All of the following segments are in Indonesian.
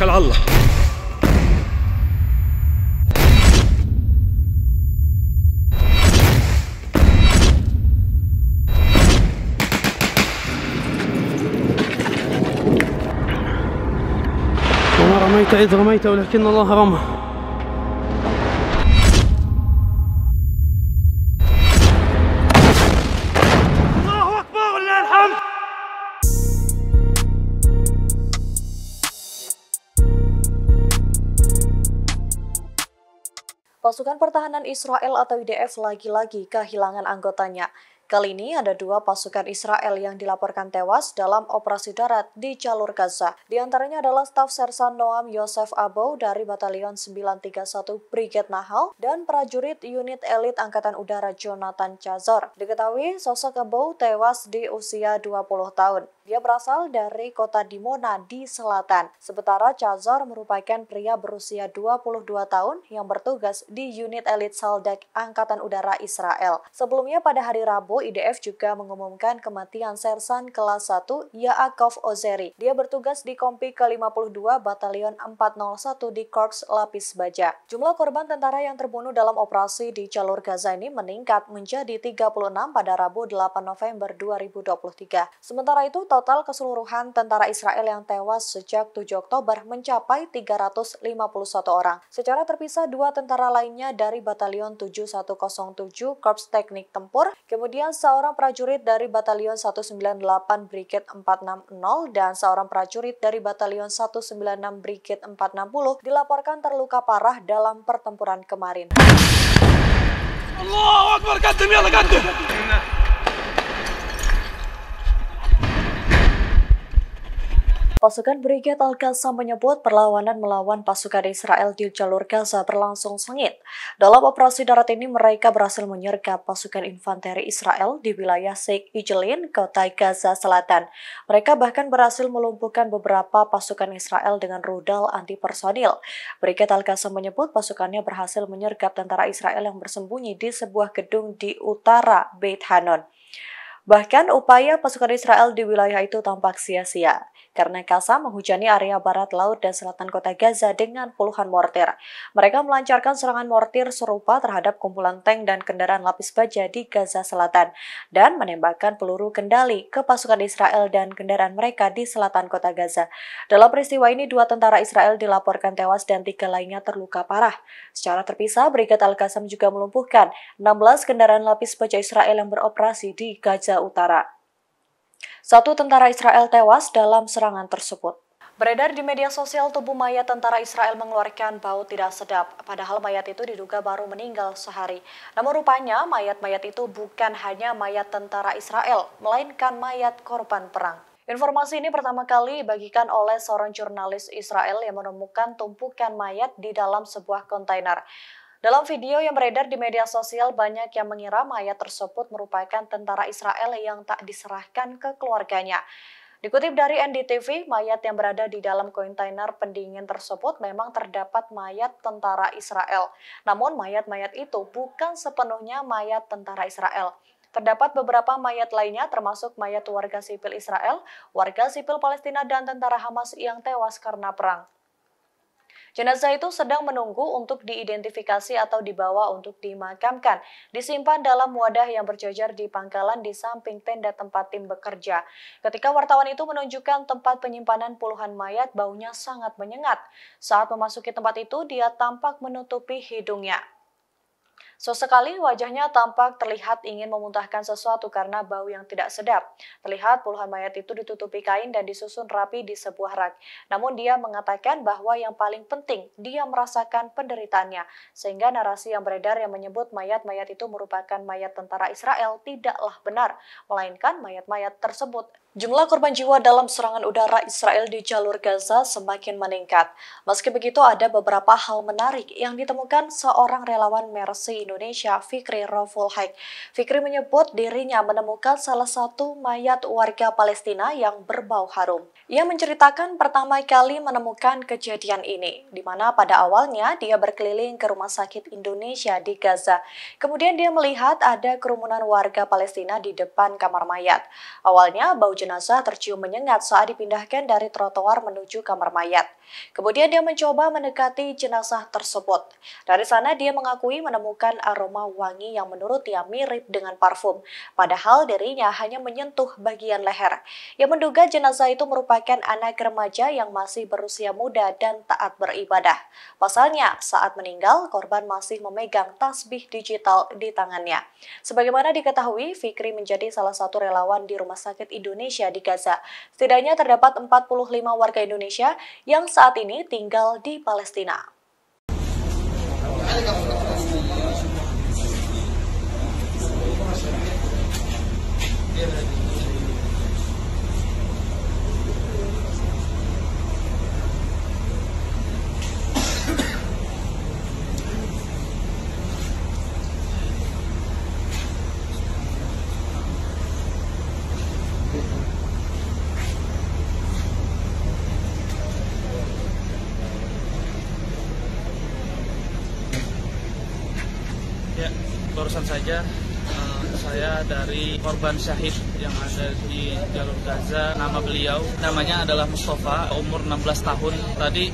توكل على الله وما رميت إذ رميت ولكن الله رمى Pasukan pertahanan Israel atau IDF lagi-lagi kehilangan anggotanya. Kali ini ada dua pasukan Israel yang dilaporkan tewas dalam operasi darat di jalur Gaza. Di antaranya adalah staf sersan Noam Yosef Abou dari Batalion 931 Brigade Nahal dan prajurit unit elit Angkatan Udara Jonathan Chazor. Diketahui sosok Abou tewas di usia 20 tahun. Dia berasal dari kota Dimona di selatan. Sementara Cazor merupakan pria berusia 22 tahun yang bertugas di unit elit Saldak Angkatan Udara Israel. Sebelumnya pada hari Rabu, IDF juga mengumumkan kematian Sersan kelas 1 Yaakov Ozeri. Dia bertugas di Kompi ke-52 Batalion 401 di Korps Lapis Baja. Jumlah korban tentara yang terbunuh dalam operasi di jalur Gaza ini meningkat menjadi 36 pada Rabu 8 November 2023. Sementara itu, total total keseluruhan tentara Israel yang tewas sejak 7 Oktober mencapai 351 orang. Secara terpisah, dua tentara lainnya dari Batalion 7107 Korps Teknik Tempur, kemudian seorang prajurit dari Batalion 198 Brigade 460 dan seorang prajurit dari Batalion 196 Brigade 460 dilaporkan terluka parah dalam pertempuran kemarin. Allah Akbar, Pasukan Brigade Al-Qassam menyebut perlawanan melawan pasukan Israel di jalur Gaza berlangsung sengit. Dalam operasi darat ini, mereka berhasil menyergap pasukan infanteri Israel di wilayah Sheikh Ijelin, kota Gaza Selatan. Mereka bahkan berhasil melumpuhkan beberapa pasukan Israel dengan rudal antipersonil. personil. Brigade Al-Qassam menyebut pasukannya berhasil menyergap tentara Israel yang bersembunyi di sebuah gedung di utara Beit Hanon. Bahkan upaya pasukan Israel di wilayah itu tampak sia-sia karena Kasa menghujani area barat laut dan selatan kota Gaza dengan puluhan mortir. Mereka melancarkan serangan mortir serupa terhadap kumpulan tank dan kendaraan lapis baja di Gaza Selatan dan menembakkan peluru kendali ke pasukan Israel dan kendaraan mereka di selatan kota Gaza. Dalam peristiwa ini, dua tentara Israel dilaporkan tewas dan tiga lainnya terluka parah. Secara terpisah, Brigad Al-Qassam juga melumpuhkan 16 kendaraan lapis baja Israel yang beroperasi di Gaza Utara. Satu tentara Israel tewas dalam serangan tersebut. Beredar di media sosial tubuh mayat tentara Israel mengeluarkan bau tidak sedap, padahal mayat itu diduga baru meninggal sehari. Namun rupanya mayat-mayat itu bukan hanya mayat tentara Israel, melainkan mayat korban perang. Informasi ini pertama kali dibagikan oleh seorang jurnalis Israel yang menemukan tumpukan mayat di dalam sebuah kontainer. Dalam video yang beredar di media sosial, banyak yang mengira mayat tersebut merupakan tentara Israel yang tak diserahkan ke keluarganya. Dikutip dari NDTV, mayat yang berada di dalam kontainer pendingin tersebut memang terdapat mayat tentara Israel. Namun mayat-mayat itu bukan sepenuhnya mayat tentara Israel. Terdapat beberapa mayat lainnya termasuk mayat warga sipil Israel, warga sipil Palestina dan tentara Hamas yang tewas karena perang. Jenazah itu sedang menunggu untuk diidentifikasi atau dibawa untuk dimakamkan. Disimpan dalam wadah yang berjajar di pangkalan di samping tenda tempat tim bekerja. Ketika wartawan itu menunjukkan tempat penyimpanan puluhan mayat, baunya sangat menyengat. Saat memasuki tempat itu, dia tampak menutupi hidungnya. Sesekali wajahnya tampak terlihat ingin memuntahkan sesuatu karena bau yang tidak sedap. Terlihat puluhan mayat itu ditutupi kain dan disusun rapi di sebuah rak. Namun dia mengatakan bahwa yang paling penting, dia merasakan penderitaannya. Sehingga narasi yang beredar yang menyebut mayat-mayat itu merupakan mayat tentara Israel tidaklah benar, melainkan mayat-mayat tersebut Jumlah korban jiwa dalam serangan udara Israel di jalur Gaza semakin meningkat. Meski begitu, ada beberapa hal menarik yang ditemukan seorang relawan Mercy Indonesia, Fikri Haik. Fikri menyebut dirinya menemukan salah satu mayat warga Palestina yang berbau harum. Ia menceritakan pertama kali menemukan kejadian ini, di mana pada awalnya dia berkeliling ke rumah sakit Indonesia di Gaza. Kemudian dia melihat ada kerumunan warga Palestina di depan kamar mayat. Awalnya, bau jenazah tercium menyengat saat dipindahkan dari trotoar menuju kamar mayat. Kemudian dia mencoba mendekati jenazah tersebut. Dari sana dia mengakui menemukan aroma wangi yang menurut dia mirip dengan parfum, padahal dirinya hanya menyentuh bagian leher. Ia menduga jenazah itu merupakan anak remaja yang masih berusia muda dan taat beribadah. Pasalnya, saat meninggal, korban masih memegang tasbih digital di tangannya. Sebagaimana diketahui, Fikri menjadi salah satu relawan di Rumah Sakit Indonesia Indonesia di Gaza. Setidaknya terdapat 45 warga Indonesia yang saat ini tinggal di Palestina. Ya, barusan saja uh, saya dari korban syahid yang ada di jalur Gaza. Nama beliau namanya adalah Mustafa, umur 16 tahun. Tadi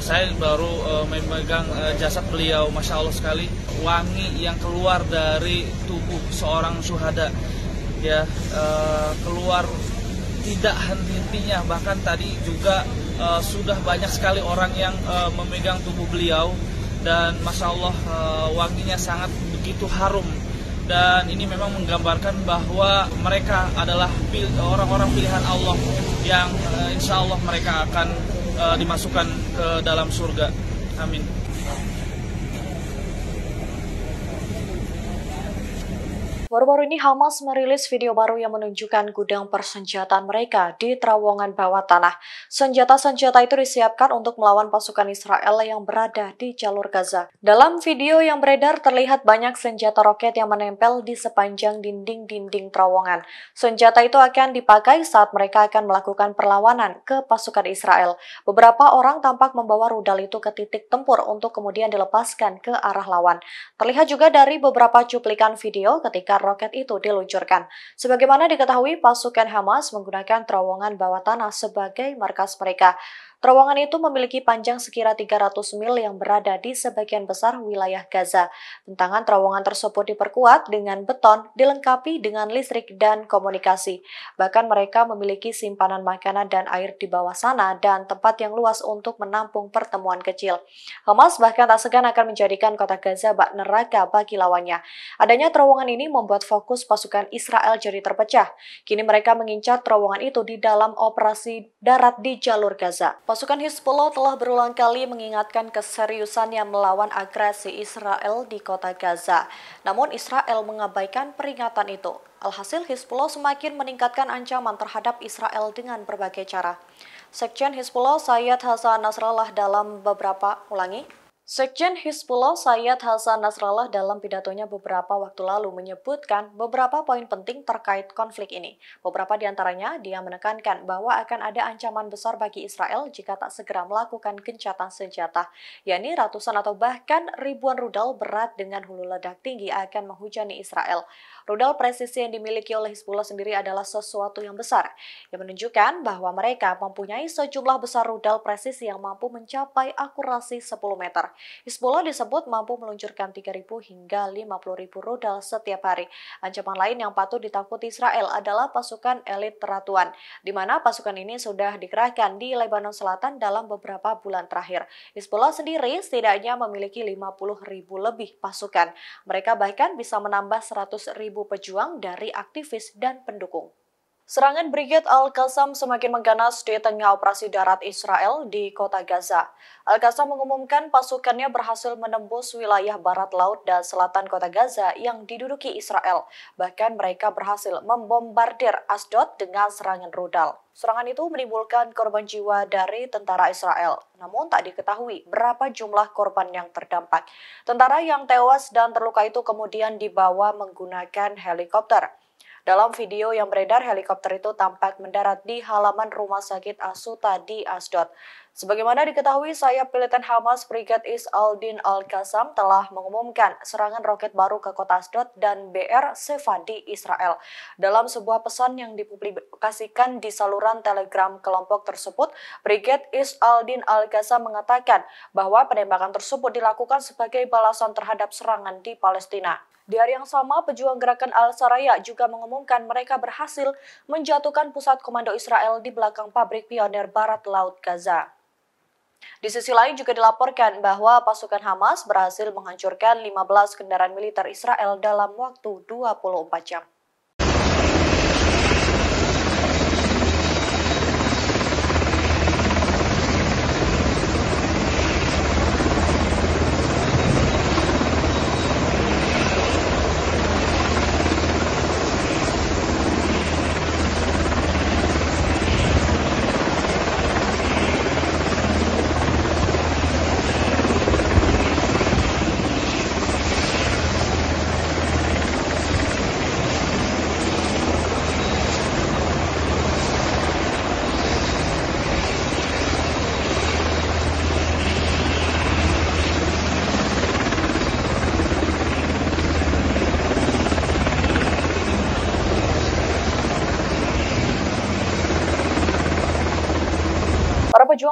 saya baru uh, memegang uh, jasad beliau, masya Allah sekali wangi yang keluar dari tubuh seorang syuhada, ya uh, keluar tidak henti-hentinya. Bahkan tadi juga uh, sudah banyak sekali orang yang uh, memegang tubuh beliau dan masya Allah eh, wanginya sangat begitu harum dan ini memang menggambarkan bahwa mereka adalah orang-orang pilihan Allah yang eh, insya Allah mereka akan eh, dimasukkan ke dalam surga. Amin. Baru-baru ini Hamas merilis video baru yang menunjukkan gudang persenjataan mereka di terowongan bawah tanah. Senjata-senjata itu disiapkan untuk melawan pasukan Israel yang berada di jalur Gaza. Dalam video yang beredar terlihat banyak senjata roket yang menempel di sepanjang dinding-dinding terowongan. Senjata itu akan dipakai saat mereka akan melakukan perlawanan ke pasukan Israel. Beberapa orang tampak membawa rudal itu ke titik tempur untuk kemudian dilepaskan ke arah lawan. Terlihat juga dari beberapa cuplikan video ketika roket itu diluncurkan. Sebagaimana diketahui, pasukan Hamas menggunakan terowongan bawah tanah sebagai markas mereka. Terowongan itu memiliki panjang sekira 300 mil yang berada di sebagian besar wilayah Gaza. Bentangan terowongan tersebut diperkuat dengan beton, dilengkapi dengan listrik dan komunikasi. Bahkan mereka memiliki simpanan makanan dan air di bawah sana dan tempat yang luas untuk menampung pertemuan kecil. Hamas bahkan tak segan akan menjadikan kota Gaza bak neraka bagi lawannya. Adanya terowongan ini membuat fokus pasukan Israel jadi terpecah. Kini mereka mengincar terowongan itu di dalam operasi darat di jalur Gaza. Pasukan Hizbullah telah berulang kali mengingatkan keseriusannya melawan agresi Israel di kota Gaza. Namun Israel mengabaikan peringatan itu. Alhasil Hizbullah semakin meningkatkan ancaman terhadap Israel dengan berbagai cara. Sekjen Hizbullah Sayyid Hasan Nasrallah dalam beberapa ulangi Sekjen Hizbullah Sayyid Hasan Nasrallah dalam pidatonya beberapa waktu lalu menyebutkan beberapa poin penting terkait konflik ini. Beberapa di antaranya, dia menekankan bahwa akan ada ancaman besar bagi Israel jika tak segera melakukan gencatan senjata, yakni ratusan atau bahkan ribuan rudal berat dengan hulu ledak tinggi akan menghujani Israel rudal presisi yang dimiliki oleh Hizbullah sendiri adalah sesuatu yang besar, yang menunjukkan bahwa mereka mempunyai sejumlah besar rudal presisi yang mampu mencapai akurasi 10 meter. Hizbullah disebut mampu meluncurkan 3.000 hingga 50.000 rudal setiap hari. Ancaman lain yang patut ditakuti Israel adalah pasukan elit teratuan, di mana pasukan ini sudah dikerahkan di Lebanon Selatan dalam beberapa bulan terakhir. Hizbullah sendiri setidaknya memiliki 50.000 lebih pasukan. Mereka bahkan bisa menambah 100.000 pejuang dari aktivis dan pendukung. Serangan Brigit Al-Qassam semakin mengganas di tengah operasi darat Israel di kota Gaza. Al-Qassam mengumumkan pasukannya berhasil menembus wilayah barat laut dan selatan kota Gaza yang diduduki Israel. Bahkan mereka berhasil membombardir Asdod dengan serangan rudal. Serangan itu menimbulkan korban jiwa dari tentara Israel. Namun tak diketahui berapa jumlah korban yang terdampak. Tentara yang tewas dan terluka itu kemudian dibawa menggunakan helikopter. Dalam video yang beredar, helikopter itu tampak mendarat di halaman rumah sakit Asuta di Asdod. Sebagaimana diketahui, sayap militan Hamas Brigad Is Aldin al qasam telah mengumumkan serangan roket baru ke kota Asdod dan BR Sefa di Israel. Dalam sebuah pesan yang dipublikasikan di saluran telegram kelompok tersebut, Brigad Is Aldin al qasam mengatakan bahwa penembakan tersebut dilakukan sebagai balasan terhadap serangan di Palestina. Di hari yang sama, pejuang gerakan Al-Saraya juga mengumumkan mereka berhasil menjatuhkan pusat komando Israel di belakang pabrik pionir barat Laut Gaza. Di sisi lain juga dilaporkan bahwa pasukan Hamas berhasil menghancurkan 15 kendaraan militer Israel dalam waktu 24 jam.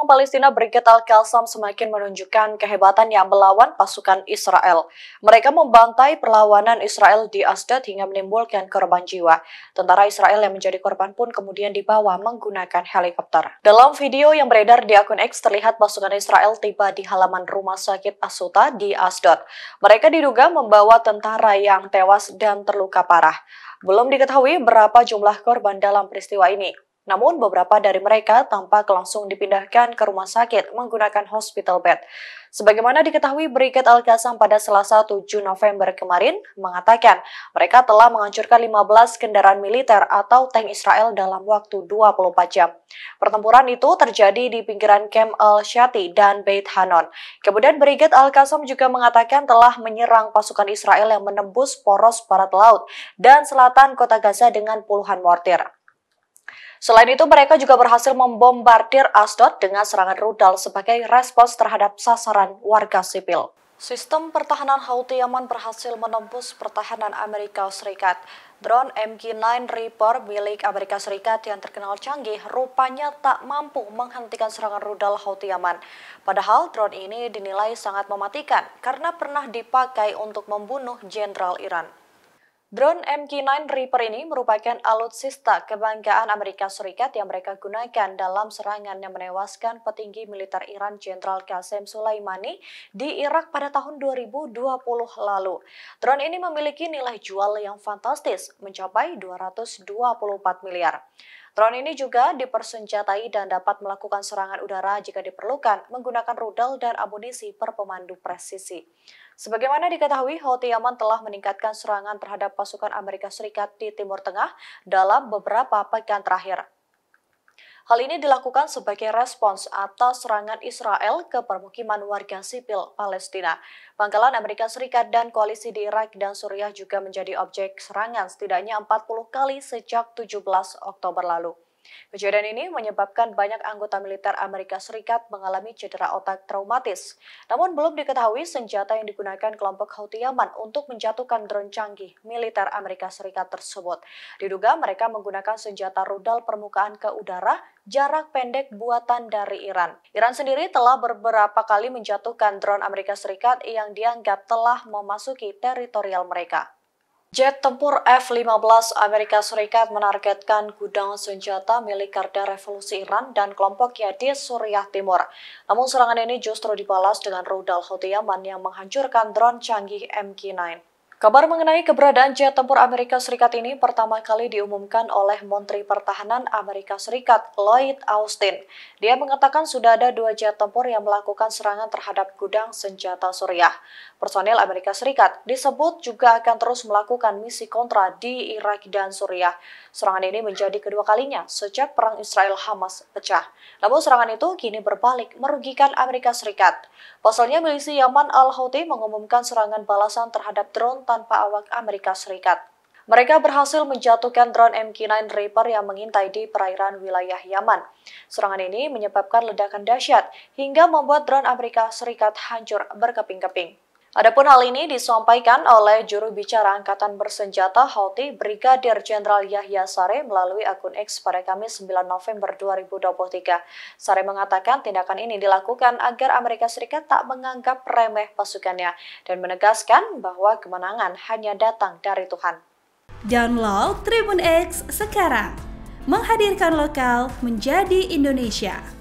Pejuang Palestina Brigade Al-Qassam semakin menunjukkan kehebatan yang melawan pasukan Israel. Mereka membantai perlawanan Israel di Asdod hingga menimbulkan korban jiwa. Tentara Israel yang menjadi korban pun kemudian dibawa menggunakan helikopter. Dalam video yang beredar di akun X terlihat pasukan Israel tiba di halaman rumah sakit Asuta di Asdod. Mereka diduga membawa tentara yang tewas dan terluka parah. Belum diketahui berapa jumlah korban dalam peristiwa ini. Namun beberapa dari mereka tampak langsung dipindahkan ke rumah sakit menggunakan hospital bed. Sebagaimana diketahui Brigade Al-Qasam pada selasa 7 November kemarin mengatakan mereka telah menghancurkan 15 kendaraan militer atau tank Israel dalam waktu 24 jam. Pertempuran itu terjadi di pinggiran Camp Al-Shati dan Beit Hanon. Kemudian Brigade Al-Qasam juga mengatakan telah menyerang pasukan Israel yang menembus poros barat laut dan selatan kota Gaza dengan puluhan mortir. Selain itu, mereka juga berhasil membombardir Asdod dengan serangan rudal sebagai respons terhadap sasaran warga sipil. Sistem pertahanan Houthi Yaman berhasil menembus pertahanan Amerika Serikat. Drone mg 9 Reaper milik Amerika Serikat yang terkenal canggih rupanya tak mampu menghentikan serangan rudal Houthi Yaman. Padahal drone ini dinilai sangat mematikan karena pernah dipakai untuk membunuh jenderal Iran. Drone MQ-9 Reaper ini merupakan alutsista kebanggaan Amerika Serikat yang mereka gunakan dalam serangan yang menewaskan petinggi militer Iran Jenderal Qasem Soleimani di Irak pada tahun 2020 lalu. Drone ini memiliki nilai jual yang fantastis, mencapai 224 miliar. Drone ini juga dipersenjatai dan dapat melakukan serangan udara jika diperlukan menggunakan rudal dan amunisi berpemandu presisi. Sebagaimana diketahui, Houthi Yaman telah meningkatkan serangan terhadap pasukan Amerika Serikat di Timur Tengah dalam beberapa pekan terakhir. Hal ini dilakukan sebagai respons atas serangan Israel ke permukiman warga sipil Palestina. Pangkalan Amerika Serikat dan koalisi di Irak dan Suriah juga menjadi objek serangan setidaknya 40 kali sejak 17 Oktober lalu. Kejadian ini menyebabkan banyak anggota militer Amerika Serikat mengalami cedera otak traumatis. Namun belum diketahui senjata yang digunakan kelompok Houthi Yaman untuk menjatuhkan drone canggih militer Amerika Serikat tersebut. Diduga mereka menggunakan senjata rudal permukaan ke udara jarak pendek buatan dari Iran. Iran sendiri telah beberapa kali menjatuhkan drone Amerika Serikat yang dianggap telah memasuki teritorial mereka. Jet tempur F-15 Amerika Serikat menargetkan gudang senjata milik Garda Revolusi Iran dan kelompok di Suriah Timur. Namun serangan ini justru dibalas dengan rudal Houthi Yaman yang menghancurkan drone canggih MQ-9. Kabar mengenai keberadaan jet tempur Amerika Serikat ini pertama kali diumumkan oleh Menteri Pertahanan Amerika Serikat Lloyd Austin. Dia mengatakan sudah ada dua jet tempur yang melakukan serangan terhadap gudang senjata Suriah. Personil Amerika Serikat disebut juga akan terus melakukan misi kontra di Irak dan Suriah. Serangan ini menjadi kedua kalinya sejak perang Israel-Hamas pecah. Namun serangan itu kini berbalik merugikan Amerika Serikat. Pasalnya milisi Yaman Al-Houthi mengumumkan serangan balasan terhadap drone tanpa awak Amerika Serikat. Mereka berhasil menjatuhkan drone MQ-9 Reaper yang mengintai di perairan wilayah Yaman. Serangan ini menyebabkan ledakan dahsyat hingga membuat drone Amerika Serikat hancur berkeping-keping. Adapun hal ini disampaikan oleh juru bicara Angkatan Bersenjata Houthi Brigadir Jenderal Yahya Sare melalui akun X pada Kamis 9 November 2023. Sare mengatakan tindakan ini dilakukan agar Amerika Serikat tak menganggap remeh pasukannya dan menegaskan bahwa kemenangan hanya datang dari Tuhan. Download Tribun X sekarang. Menghadirkan lokal menjadi Indonesia.